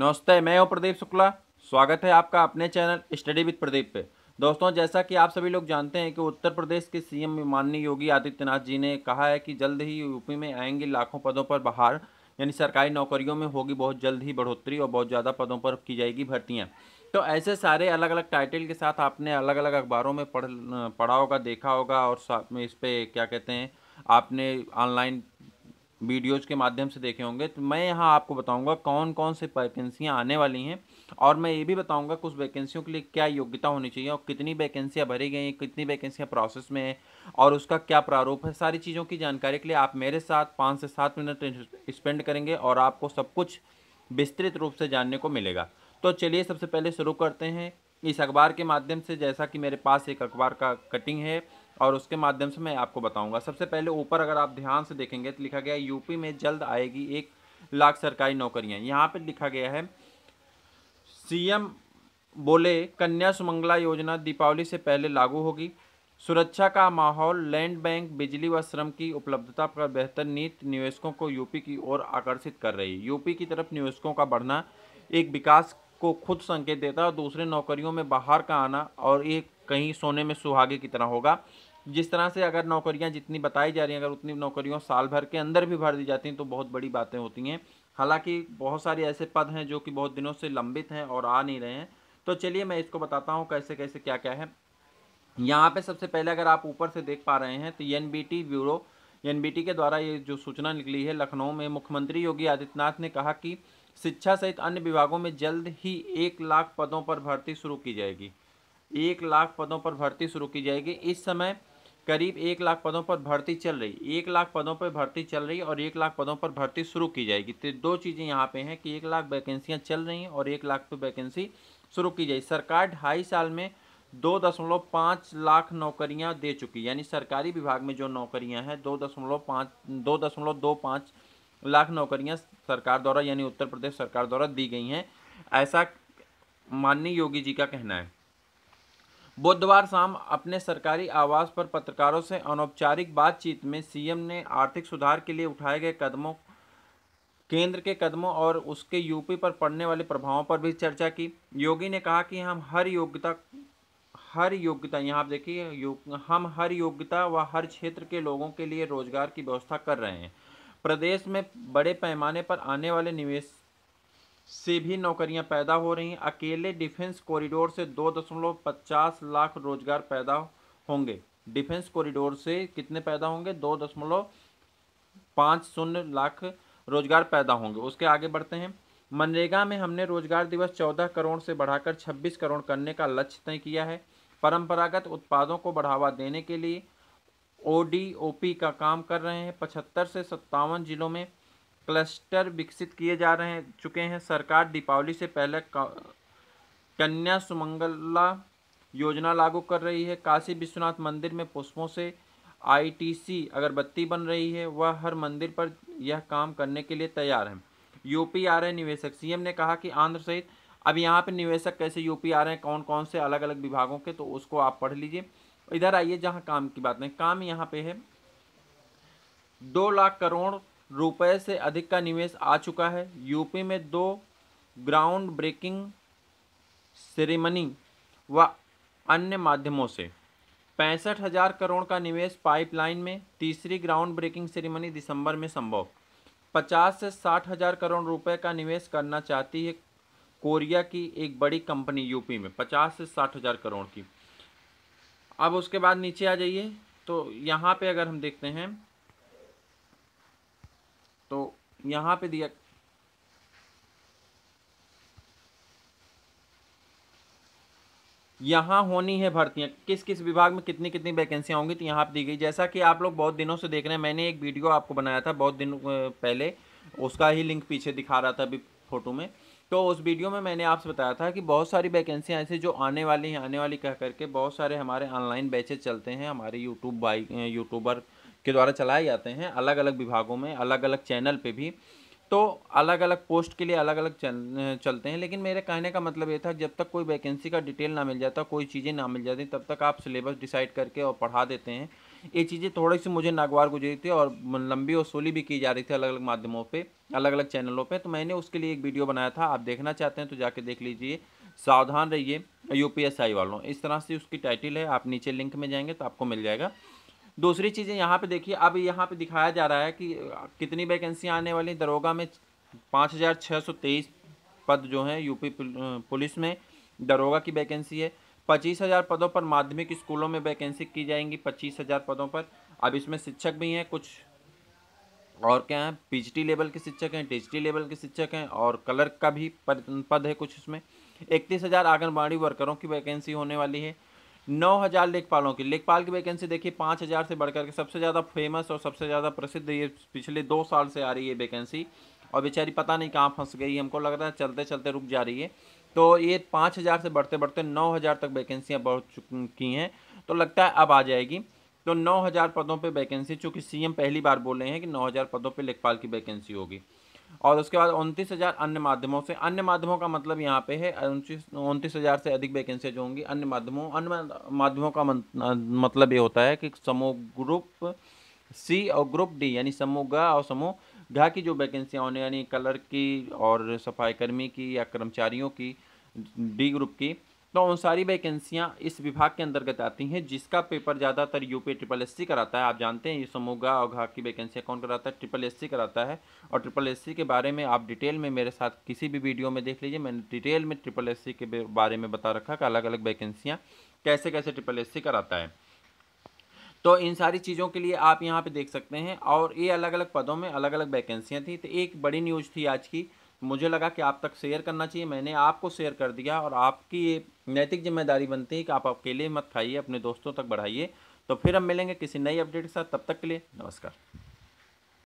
नमस्ते मैं हूं प्रदीप शुक्ला स्वागत है आपका अपने चैनल स्टडी विद प्रदीप पे दोस्तों जैसा कि आप सभी लोग जानते हैं कि उत्तर प्रदेश के सीएम माननीय योगी आदित्यनाथ जी ने कहा है कि जल्द ही यूपी में आएंगे लाखों पदों पर बाहर यानी सरकारी नौकरियों में होगी बहुत जल्द ही बढ़ोतरी और बहुत ज़्यादा पदों पर की जाएगी भर्तियाँ तो ऐसे सारे अलग अलग टाइटल के साथ आपने अलग अलग अखबारों में पढ़ पढ़ा होगा देखा होगा और साथ में इस पर क्या कहते हैं आपने ऑनलाइन वीडियोज़ के माध्यम से देखे होंगे तो मैं यहाँ आपको बताऊँगा कौन कौन से वैकेंसियाँ आने वाली हैं और मैं ये भी बताऊँगा कुछ वैकेंसियों के लिए क्या योग्यता होनी चाहिए और कितनी वैकेंसियाँ भरी गई हैं कितनी वैकेंसियाँ प्रोसेस में हैं और उसका क्या प्रारूप है सारी चीज़ों की जानकारी के लिए आप मेरे साथ पाँच से सात मिनट स्पेंड करेंगे और आपको सब कुछ विस्तृत रूप से जानने को मिलेगा तो चलिए सबसे पहले शुरू करते हैं इस अखबार के माध्यम से जैसा कि मेरे पास एक अखबार का कटिंग है और उसके माध्यम से मैं आपको बताऊंगा सबसे पहले ऊपर अगर आप ध्यान से देखेंगे तो लिखा गया है यूपी में जल्द आएगी एक लाख सरकारी नौकरियां यहाँ पर लिखा गया है सीएम बोले कन्या सुमंगला योजना दीपावली से पहले लागू होगी सुरक्षा का माहौल लैंड बैंक बिजली व श्रम की उपलब्धता पर बेहतर नीति निवेशकों को यूपी की ओर आकर्षित कर रही यूपी की तरफ निवेशकों का बढ़ना एक विकास को खुद संकेत देता है और दूसरे नौकरियों में बाहर का आना और एक कहीं सोने में सुहागे की तरह होगा जिस तरह से अगर नौकरियां जितनी बताई जा रही हैं अगर उतनी नौकरियों साल भर के अंदर भी भर दी जाती हैं तो बहुत बड़ी बातें होती हैं हालांकि बहुत सारे ऐसे पद हैं जो कि बहुत दिनों से लंबित हैं और आ नहीं रहे हैं तो चलिए मैं इसको बताता हूँ कैसे कैसे क्या क्या है यहाँ पर सबसे पहले अगर आप ऊपर से देख पा रहे हैं तो एन ब्यूरो एन के द्वारा ये जो सूचना निकली है लखनऊ में मुख्यमंत्री योगी आदित्यनाथ ने कहा कि शिक्षा सहित अन्य विभागों में जल्द ही एक लाख पदों पर भर्ती शुरू की जाएगी एक लाख पदों पर भर्ती शुरू की जाएगी इस समय करीब एक लाख पदों पर भर्ती चल रही एक लाख पदों पर भर्ती चल रही और एक लाख पदों पर भर्ती शुरू की जाएगी तो दो चीज़ें यहाँ पे हैं कि एक लाख वैकेंसियाँ चल रही हैं और एक लाख पर वैकेंसी शुरू की जाएगी सरकार ढाई साल में दो दशमलव पाँच लाख नौकरियाँ दे चुकी यानी सरकारी विभाग में जो नौकरियाँ हैं दो दशमलव पाँच दो दशमलव दो पाँच लाख नौकरियाँ सरकार द्वारा यानी उत्तर प्रदेश सरकार द्वारा दी गई हैं ऐसा माननीय योगी जी का कहना है बुधवार शाम अपने सरकारी आवास पर पत्रकारों से अनौपचारिक बातचीत में सीएम ने आर्थिक सुधार के लिए उठाए गए कदमों केंद्र के कदमों और उसके यूपी पर पड़ने वाले प्रभावों पर भी चर्चा की योगी ने कहा कि हम हर योग्यता हर योग्यता यहाँ आप देखिए हम हर योग्यता व हर क्षेत्र के लोगों के लिए रोजगार की व्यवस्था कर रहे हैं प्रदेश में बड़े पैमाने पर आने वाले निवेश से भी नौकरियां पैदा हो रही हैं अकेले डिफेंस कॉरिडोर से दो दशमलव पचास लाख रोजगार पैदा होंगे डिफेंस कॉरिडोर से कितने पैदा होंगे दो दशमलव पाँच शून्य लाख रोजगार पैदा होंगे उसके आगे बढ़ते हैं मनरेगा में हमने रोजगार दिवस चौदह करोड़ से बढ़ाकर छब्बीस करोड़ करने का लक्ष्य तय किया है परंपरागत उत्पादों को बढ़ावा देने के लिए ओ डी ओ पी का काम कर रहे हैं पचहत्तर से सत्तावन जिलों में क्लस्टर विकसित किए जा रहे हैं चुके हैं सरकार दीपावली से पहले कन्या सुमंगला योजना लागू कर रही है काशी विश्वनाथ मंदिर में पुष्पों से आईटीसी अगरबत्ती बन रही है वह हर मंदिर पर यह काम करने के लिए तैयार है यूपी आ रहे निवेशक सीएम ने कहा कि आंध्र सहित अब यहाँ पे निवेशक कैसे यूपी आ रहे हैं कौन कौन से अलग अलग विभागों के तो उसको आप पढ़ लीजिए इधर आइए जहाँ काम की बात नहीं काम यहाँ पे है दो लाख करोड़ रुपए से अधिक का निवेश आ चुका है यूपी में दो ग्राउंड ब्रेकिंग सेरेमनी व अन्य माध्यमों से पैंसठ हजार करोड़ का निवेश पाइपलाइन में तीसरी ग्राउंड ब्रेकिंग सेरेमनी दिसंबर में संभव पचास से साठ हजार करोड़ रुपए का निवेश करना चाहती है कोरिया की एक बड़ी कंपनी यूपी में पचास से साठ हजार करोड़ की अब उसके बाद नीचे आ जाइए तो यहाँ पे अगर हम देखते हैं तो यहाँ पे दिया यहाँ होनी है भर्तियाँ किस किस विभाग में कितनी कितनी वैकेंसियाँ होंगी तो यहाँ पर दी गई जैसा कि आप लोग बहुत दिनों से देख रहे हैं मैंने एक वीडियो आपको बनाया था बहुत दिन पहले उसका ही लिंक पीछे दिखा रहा था अभी फ़ोटो में तो उस वीडियो में मैंने आपसे बताया था कि बहुत सारी वैकेंसियाँ ऐसी जो आने वाली हैं आने वाली कह करके बहुत सारे हमारे ऑनलाइन बैचेज चलते हैं हमारे यूट्यूब बाई यूट्यूबर के द्वारा चलाए जाते हैं अलग अलग विभागों में अलग अलग चैनल पे भी तो अलग अलग पोस्ट के लिए अलग अलग चल, चलते हैं लेकिन मेरे कहने का मतलब ये था जब तक कोई वैकेंसी का डिटेल ना मिल जाता कोई चीज़ें ना मिल जाती तब तक आप सिलेबस डिसाइड करके और पढ़ा देते हैं ये चीज़ें थोड़ी सी मुझे नागवार गुजरी थी और लंबी वसूली भी की जा रही थी अलग अलग माध्यमों पे अलग अलग चैनलों पर तो मैंने उसके लिए एक वीडियो बनाया था आप देखना चाहते हैं तो जाके देख लीजिए सावधान रहिए यू वालों इस तरह से उसकी टाइटल है आप नीचे लिंक में जाएंगे तो आपको मिल जाएगा दूसरी चीज़ें यहाँ पे देखिए अब यहाँ पे दिखाया जा रहा है कि कितनी वैकेंसियाँ आने वाली दरोगा में पाँच हज़ार छः सौ तेईस पद जो हैं यूपी पुलिस में दरोगा की वैकेंसी है पच्चीस हज़ार पदों पर माध्यमिक स्कूलों में वैकेंसी की जाएंगी पच्चीस हज़ार पदों पर अब इसमें शिक्षक भी हैं कुछ और क्या है पीएचडी लेवल के शिक्षक हैं डिजिटी लेवल के शिक्षक हैं और क्लर्क का भी पद है कुछ इसमें इकतीस हज़ार आंगनबाड़ी वर्करों की वैकेंसी होने वाली है नौ हज़ार लेखपालों की लेखपाल की वैकेंसी देखिए पाँच हज़ार से बढ़कर के सबसे ज़्यादा फेमस और सबसे ज़्यादा प्रसिद्ध ये पिछले दो साल से आ रही है वैकेंसी और बेचारी पता नहीं कहाँ फंस गई हमको लग रहा है चलते चलते रुक जा रही है तो ये पाँच हज़ार से बढ़ते बढ़ते नौ हज़ार तक वैकेंसियाँ बढ़ चुकी हैं तो लगता है अब आ जाएगी तो नौ हज़ार पदों पर वैकेंसी चूँकि सी पहली बार बोल रहे हैं कि नौ हज़ार पदों पर लेखपाल की वैकेंसी होगी और उसके बाद उनतीस हज़ार अन्य माध्यमों से अन्य माध्यमों का मतलब यहाँ पे है उनतीस उनतीस हज़ार से अधिक जो होंगी अन्य माध्यमों अन्य माध्यमों का मतलब ये होता है कि समूह ग्रुप सी और ग्रुप डी यानी समूह ग और समूह घा की जो वैकेंसियाँ होने यानी कलर की और सफाई कर्मी की या कर्मचारियों की डी ग्रुप की तो उन सारी वैकेंसियाँ इस विभाग के अंतर्गत आती हैं जिसका पेपर ज़्यादातर यूपी ट्रिपल एस कराता है आप जानते हैं ये समूगा और घाक की वैकेंसियाँ कौन कराता है ट्रिपल एस कराता है और ट्रिपल एस के बारे में आप डिटेल में मेरे साथ किसी भी वीडियो में देख लीजिए मैंने डिटेल में ट्रिपल एस के बारे में बता रखा कि अलग अलग वैकेंसियाँ कैसे कैसे ट्रिपल एस कराता है तो इन सारी चीज़ों के लिए आप यहाँ पे देख सकते हैं और ये अलग अलग पदों में अलग अलग वैकेंसियाँ थी तो एक बड़ी न्यूज़ थी आज की मुझे लगा कि आप तक शेयर करना चाहिए मैंने आपको शेयर कर दिया और आपकी ये नैतिक जिम्मेदारी बनती है कि आप अकेले मत खाइए अपने दोस्तों तक बढ़ाइए तो फिर हम मिलेंगे किसी नई अपडेट के साथ तब तक के लिए नमस्कार